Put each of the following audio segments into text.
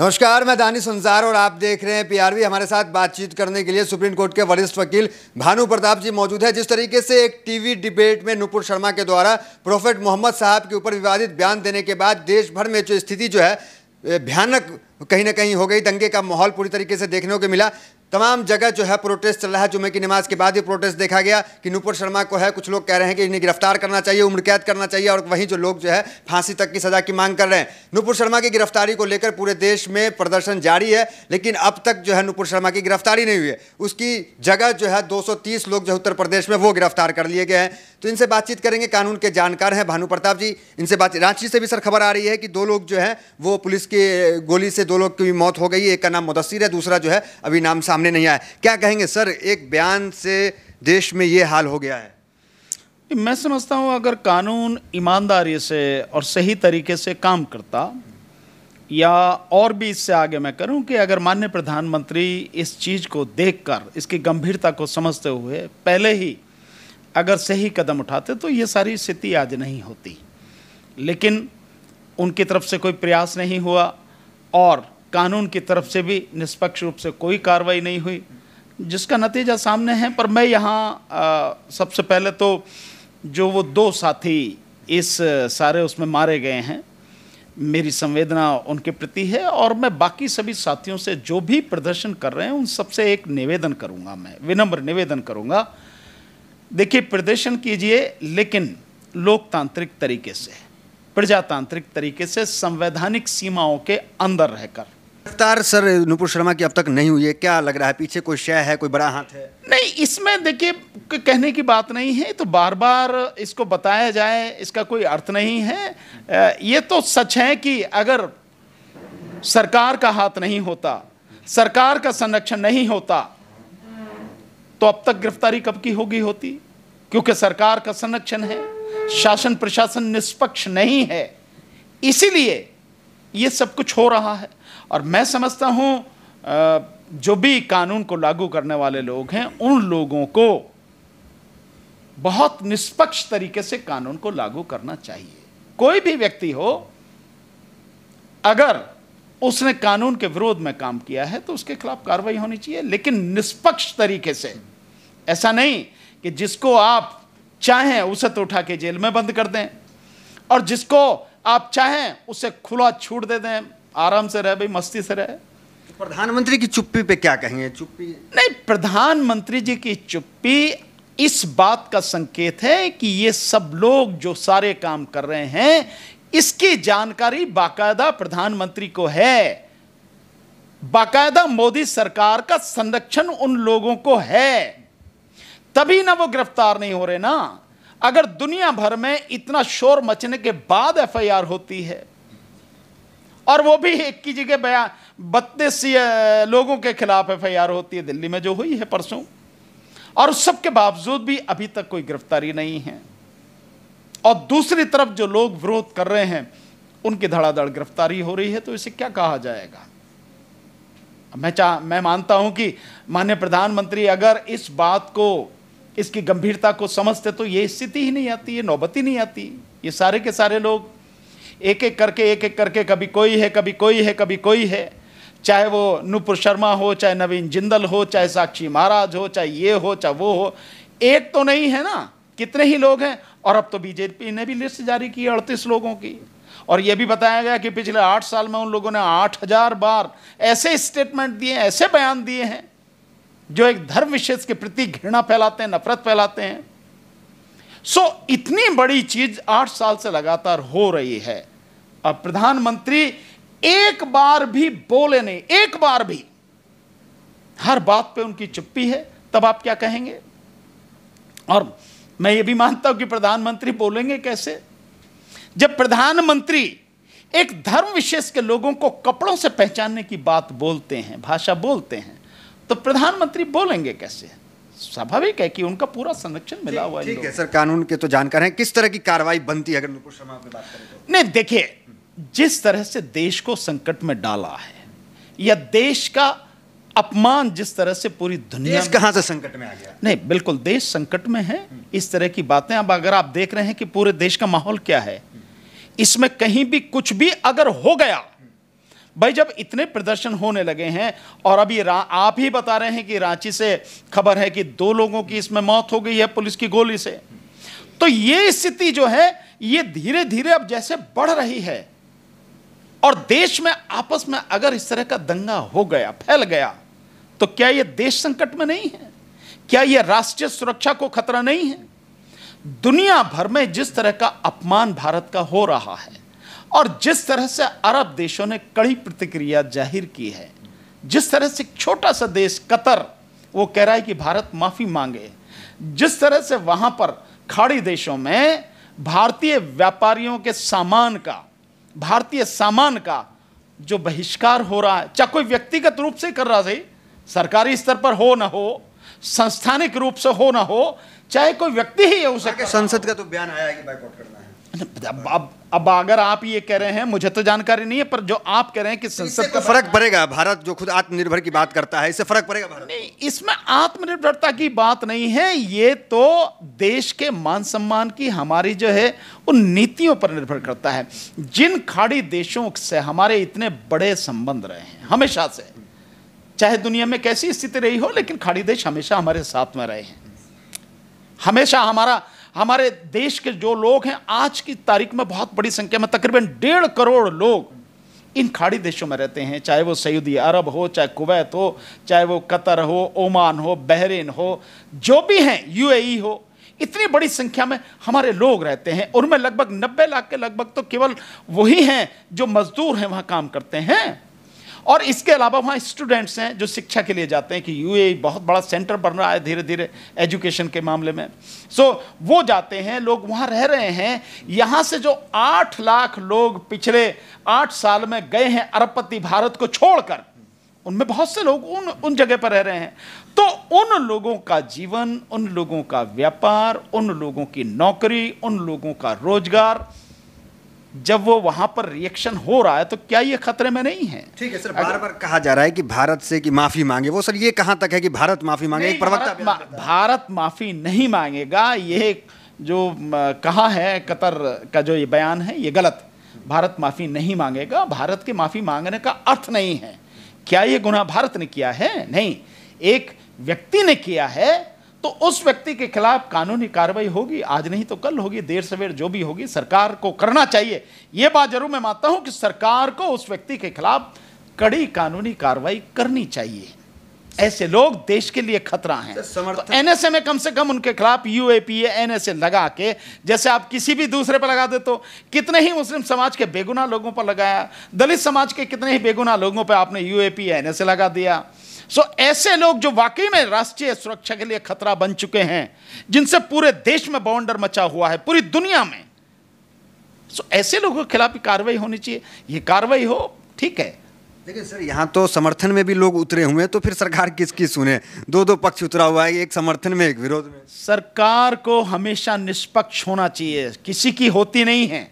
नमस्कार मैं दानी संसार और आप देख रहे हैं पीआरवी हमारे साथ बातचीत करने के लिए सुप्रीम कोर्ट के वरिष्ठ वकील भानु प्रताप जी मौजूद है जिस तरीके से एक टीवी डिबेट में नुपुर शर्मा के द्वारा प्रोफेट मोहम्मद साहब के ऊपर विवादित बयान देने के बाद देश भर में जो स्थिति जो है भयानक कहीं ना कहीं हो गई दंगे का माहौल पूरी तरीके से देखने को मिला तमाम जगह जो है प्रोटेस्ट चल रहा है जुमे की नमाज के बाद ही प्रोटेस्ट देखा गया कि नूपुर शर्मा को है कुछ लोग कह रहे हैं कि इन्हें गिरफ्तार करना चाहिए उम्र कैद करना चाहिए और वहीं जो लोग जो है फांसी तक की सजा की मांग कर रहे हैं नूपुर शर्मा की गिरफ्तारी को लेकर पूरे देश में प्रदर्शन जारी है लेकिन अब तक जो है नूपुर शर्मा की गिरफ्तारी नहीं हुई है उसकी जगह जो है दो लोग जो उत्तर प्रदेश में वो गिरफ्तार कर लिए गए हैं तो इनसे बातचीत करेंगे कानून के जानकार हैं भानु प्रताप जी इनसे बात रांची से भी सर खबर आ रही है कि दो लोग जो है वो पुलिस के गोली से दो लोग की मौत हो गई एक का नाम मुदस्सिर है दूसरा जो है अभी नाम सामने सामने नहीं आया क्या कहेंगे सर एक बयान से देश में ये हाल हो गया है मैं समझता हूँ अगर कानून ईमानदारी से और सही तरीके से काम करता या और भी इससे आगे मैं करूं कि अगर माननीय प्रधानमंत्री इस चीज़ को देखकर इसकी गंभीरता को समझते हुए पहले ही अगर सही कदम उठाते तो ये सारी स्थिति आज नहीं होती लेकिन उनकी तरफ से कोई प्रयास नहीं हुआ और कानून की तरफ से भी निष्पक्ष रूप से कोई कार्रवाई नहीं हुई जिसका नतीजा सामने है पर मैं यहाँ सबसे पहले तो जो वो दो साथी इस सारे उसमें मारे गए हैं मेरी संवेदना उनके प्रति है और मैं बाकी सभी साथियों से जो भी प्रदर्शन कर रहे हैं उन सबसे एक निवेदन करूंगा मैं विनम्र निवेदन करूंगा देखिए प्रदर्शन कीजिए लेकिन लोकतांत्रिक तरीके से प्रजातांत्रिक तरीके से संवैधानिक सीमाओं के अंदर रहकर गिरफ्तार सर नुपुर शर्मा की अब तक नहीं हुई है क्या लग रहा है पीछे कोई शय है कोई बड़ा हाथ है नहीं इसमें देखिए कहने की बात नहीं है तो बार बार इसको बताया जाए इसका कोई अर्थ नहीं है ये तो सच है कि अगर सरकार का हाथ नहीं होता सरकार का संरक्षण नहीं होता तो अब तक गिरफ्तारी कब की होगी होती क्योंकि सरकार का संरक्षण है शासन प्रशासन निष्पक्ष नहीं है इसीलिए ये सब कुछ हो रहा है और मैं समझता हूँ जो भी कानून को लागू करने वाले लोग हैं उन लोगों को बहुत निष्पक्ष तरीके से कानून को लागू करना चाहिए कोई भी व्यक्ति हो अगर उसने कानून के विरोध में काम किया है तो उसके खिलाफ कार्रवाई होनी चाहिए लेकिन निष्पक्ष तरीके से ऐसा नहीं कि जिसको आप चाहें उसे तो उठा के जेल में बंद कर दें और जिसको आप चाहें उसे खुला छूट दे दें आराम से रहे भाई मस्ती से रहे प्रधानमंत्री की चुप्पी पे क्या कहेंगे चुप्पी नहीं प्रधानमंत्री जी की चुप्पी इस बात का संकेत है कि ये सब लोग जो सारे काम कर रहे हैं इसकी जानकारी बाकायदा प्रधानमंत्री को है बाकायदा मोदी सरकार का संरक्षण उन लोगों को है तभी ना वो गिरफ्तार नहीं हो रहे ना अगर दुनिया भर में इतना शोर मचने के बाद एफआईआर होती है और वो भी एक की जगह बयान बत्तीस लोगों के खिलाफ एफआईआर होती है दिल्ली में जो हुई है परसों और उस सबके बावजूद भी अभी तक कोई गिरफ्तारी नहीं है और दूसरी तरफ जो लोग विरोध कर रहे हैं उनकी धड़ाधड़ गिरफ्तारी हो रही है तो इसे क्या कहा जाएगा मैं चाह मैं मानता हूं कि माननीय प्रधानमंत्री अगर इस बात को इसकी गंभीरता को समझते तो ये स्थिति ही नहीं आती ये नौबत ही नहीं आती ये सारे के सारे लोग एक एक करके एक एक करके कभी कोई है कभी कोई है कभी कोई है चाहे वो नुपुर शर्मा हो चाहे नवीन जिंदल हो चाहे साक्षी महाराज हो चाहे ये हो चाहे वो हो एक तो नहीं है ना कितने ही लोग हैं और अब तो बीजेपी ने भी लिस्ट जारी की अड़तीस लोगों की और ये भी बताया गया कि पिछले आठ साल में उन लोगों ने आठ हजार बार ऐसे स्टेटमेंट दिए ऐसे बयान दिए हैं जो एक धर्म विशेष के प्रति घृणा फैलाते हैं नफरत फैलाते हैं सो so, इतनी बड़ी चीज आठ साल से लगातार हो रही है अब प्रधानमंत्री एक बार भी बोले नहीं एक बार भी हर बात पे उनकी चुप्पी है तब आप क्या कहेंगे और मैं ये भी मानता हूं कि प्रधानमंत्री बोलेंगे कैसे जब प्रधानमंत्री एक धर्म विशेष के लोगों को कपड़ों से पहचानने की बात बोलते हैं भाषा बोलते हैं तो प्रधानमंत्री बोलेंगे कैसे स्वाभाविक है कि उनका पूरा संरक्षण मिला हुआ है ठीक है सर कानून के तो जानकार हैं किस तरह की कार्रवाई बनती है अगर नुपुर शर्मा बात करें तो नहीं देखिए जिस तरह से देश को संकट में डाला है या देश का अपमान जिस तरह से पूरी दुनिया देश कहां से संकट में आ गया नहीं बिल्कुल देश संकट में है इस तरह की बातें अब अगर आप देख रहे हैं कि पूरे देश का माहौल क्या है इसमें कहीं भी कुछ भी अगर हो गया भाई जब इतने प्रदर्शन होने लगे हैं और अभी आप ही बता रहे हैं कि रांची से खबर है कि दो लोगों की इसमें मौत हो गई है पुलिस की गोली से तो ये स्थिति जो है ये धीरे धीरे अब जैसे बढ़ रही है और देश में आपस में अगर इस तरह का दंगा हो गया फैल गया तो क्या यह देश संकट में नहीं है क्या यह राष्ट्रीय सुरक्षा को खतरा नहीं है दुनिया भर में जिस तरह का अपमान भारत का हो रहा है और जिस तरह से अरब देशों ने कड़ी प्रतिक्रिया जाहिर की है जिस तरह से छोटा सा देश कतर वो कह रहा है कि भारत माफ़ी मांगे जिस तरह से वहां पर खाड़ी देशों में भारतीय व्यापारियों के सामान का भारतीय सामान का जो बहिष्कार हो रहा है चाहे कोई व्यक्तिगत रूप से कर रहा सही सरकारी स्तर पर हो ना हो संस्थानिक रूप से हो ना हो चाहे कोई व्यक्ति ही है उसे संसद का तो बयान आया कि बाइकआउट करना है मतलब अब अगर आप ये कह रहे हैं मुझे तो जानकारी नहीं है पर जो आप कह रहे हैं कि संसद का फर्क पड़ेगा भारत जो खुद आत्मनिर्भर की बात करता है इससे फर्क पड़ेगा भारत नहीं इसमें आत्मनिर्भरता की बात नहीं है ये तो देश के मान सम्मान की हमारी जो है उन नीतियों पर निर्भर करता है जिन खाड़ी देशों से हमारे इतने बड़े संबंध रहे हैं हमेशा से चाहे दुनिया में कैसी स्थिति रही हो लेकिन खाड़ी देश हमेशा हमारे साथ में रहे हैं हमेशा हमारा हमारे देश के जो लोग हैं आज की तारीख में बहुत बड़ी संख्या में तकरीबन डेढ़ करोड़ लोग इन खाड़ी देशों में रहते हैं चाहे वो सऊदी अरब हो चाहे कुवैत हो चाहे वो कतर हो ओमान हो बहरीन हो जो भी हैं यूएई हो इतनी बड़ी संख्या में हमारे लोग रहते हैं और उनमें लगभग नब्बे लाख के लगभग तो केवल वही हैं जो मजदूर हैं वहाँ काम करते हैं और इसके अलावा वहाँ स्टूडेंट्स हैं जो शिक्षा के लिए जाते हैं कि यू बहुत बड़ा सेंटर बन रहा है धीरे धीरे एजुकेशन के मामले में सो so, वो जाते हैं लोग वहाँ रह रहे हैं यहाँ से जो आठ लाख लोग पिछले आठ साल में गए हैं अरबपति भारत को छोड़कर उनमें बहुत से लोग उन उन जगह पर रह रहे हैं तो उन लोगों का जीवन उन लोगों का व्यापार उन लोगों की नौकरी उन लोगों का रोजगार जब वो वहां पर रिएक्शन हो रहा है तो क्या ये खतरे में नहीं है ठीक है सर बार बार कहा जा रहा है कि भारत से कि माफी मांगे वो सर ये कहां तक है कि भारत माफी मांगे एक प्रवक्ता भारत, मा, भारत माफी नहीं मांगेगा ये जो कहा है कतर का जो ये बयान है ये गलत भारत माफी नहीं मांगेगा भारत के माफी मांगने का अर्थ नहीं है क्या ये गुना भारत ने किया है नहीं एक व्यक्ति ने किया है तो उस व्यक्ति के खिलाफ कानूनी कार्रवाई होगी आज नहीं तो कल होगी देर सवेर जो भी होगी सरकार को करना चाहिए यह बात जरूर मैं मानता हूं कि सरकार को उस व्यक्ति के खिलाफ कड़ी कानूनी कार्रवाई करनी चाहिए ऐसे लोग देश के लिए खतरा हैं तो एनएसए में कम से कम उनके खिलाफ यूएपीए एनएसए लगा के जैसे आप किसी भी दूसरे पर लगा देते तो कितने ही मुस्लिम समाज के बेगुना लोगों पर लगाया दलित समाज के कितने ही बेगुना लोगों पर आपने यूएपीए एनएसए लगा दिया सो ऐसे लोग जो वाकई में राष्ट्रीय सुरक्षा के लिए खतरा बन चुके हैं जिनसे पूरे देश में बाउंडर मचा हुआ है पूरी दुनिया में सो ऐसे लोगों के खिलाफ कार्रवाई होनी चाहिए ये कार्रवाई हो ठीक है देखिए सर यहाँ तो समर्थन में भी लोग उतरे हुए हैं तो फिर सरकार किसकी सुने दो दो पक्ष उतरा हुआ है एक समर्थन में एक विरोध में सरकार को हमेशा निष्पक्ष होना चाहिए किसी की होती नहीं है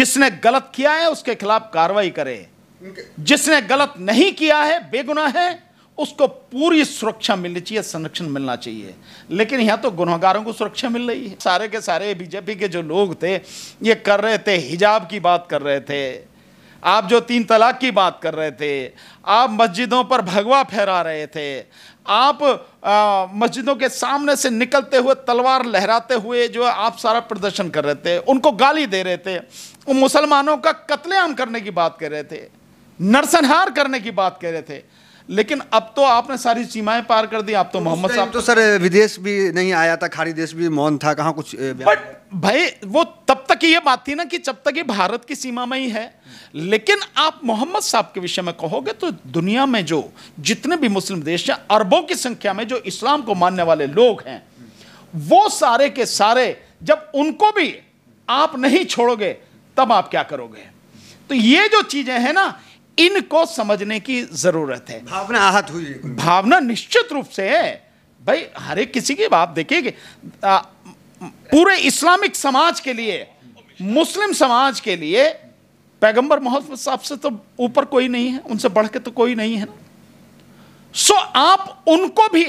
जिसने गलत किया है उसके खिलाफ कार्रवाई करे जिसने गलत नहीं किया है बेगुनाह है उसको पूरी सुरक्षा मिलनी चाहिए संरक्षण मिलना चाहिए लेकिन यहाँ तो गुनहगारों को सुरक्षा मिल रही है सारे के सारे बीजेपी के जो लोग थे ये कर रहे थे हिजाब की बात कर रहे थे आप जो तीन तलाक की बात कर रहे थे आप मस्जिदों पर भगवा फहरा रहे थे आप मस्जिदों के सामने से निकलते हुए तलवार लहराते हुए जो आप सारा प्रदर्शन कर रहे थे उनको गाली दे रहे थे मुसलमानों का कत्लेआम करने की बात कर रहे थे नरसंहार करने की बात कह रहे थे लेकिन अब तो आपने सारी सीमाएं पार कर दी आप तो मोहम्मद साहब तो सर विदेश भी नहीं आया था खाड़ी देश भी मौन था कहाँ कुछ बट भाई वो तब तक ये बात थी ना कि जब तक ये भारत की सीमा में ही है लेकिन आप मोहम्मद साहब के विषय में कहोगे तो दुनिया में जो जितने भी मुस्लिम देश हैं अरबों की संख्या में जो इस्लाम को मानने वाले लोग हैं वो सारे के सारे जब उनको भी आप नहीं छोड़ोगे तब आप क्या करोगे तो ये जो चीज़ें हैं ना इनको समझने की जरूरत है भावना आहत हुई भावना निश्चित रूप से है भाई हर एक किसी की बात देखिए पूरे इस्लामिक समाज के लिए मुस्लिम समाज के लिए पैगंबर मोहम्मद साहब से तो ऊपर कोई नहीं है उनसे बढ़ के तो कोई नहीं है सो आप उनको भी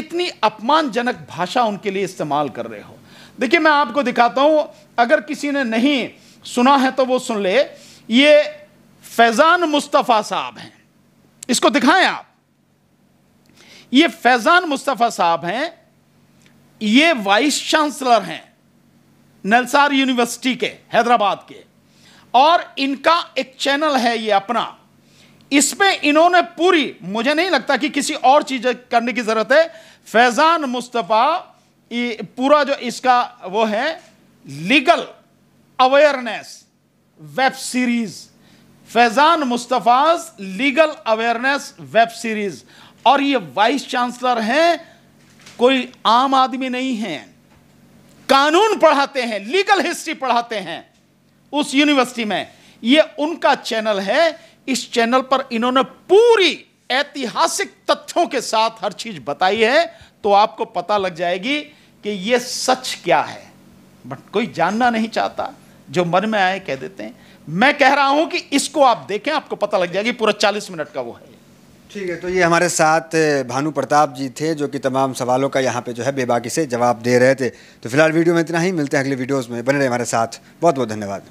इतनी अपमानजनक भाषा उनके लिए इस्तेमाल कर रहे हो देखिए मैं आपको दिखाता हूं अगर किसी ने नहीं सुना है तो वो सुन ले ये फैजान मुस्तफ़ा साहब हैं इसको दिखाएं आप ये फैजान मुस्तफ़ा साहब हैं ये वाइस चांसलर हैं नलसार यूनिवर्सिटी के हैदराबाद के और इनका एक चैनल है ये अपना इसमें इन्होंने पूरी मुझे नहीं लगता कि किसी और चीज करने की जरूरत है फैजान मुस्तफ़ा पूरा जो इसका वो है legal awareness web series Faizan Mustafa's legal awareness web series और ये वाइस चांसलर हैं कोई आम आदमी नहीं है कानून पढ़ाते हैं लीगल हिस्ट्री पढ़ाते हैं उस यूनिवर्सिटी में ये उनका चैनल है इस चैनल पर इन्होंने पूरी ऐतिहासिक तथ्यों के साथ हर चीज बताई है तो आपको पता लग जाएगी कि ये सच क्या है बट कोई जानना नहीं चाहता जो मन में आए कह देते हैं मैं कह रहा हूं कि इसको आप देखें आपको पता लग जाएगी पूरा चालीस मिनट का वो है ठीक है तो ये हमारे साथ भानु प्रताप जी थे जो कि तमाम सवालों का यहाँ पे जो है बेबाकी से जवाब दे रहे थे तो फिलहाल वीडियो में इतना ही मिलते हैं अगले वीडियोस में बने रहे हमारे साथ बहुत बहुत धन्यवाद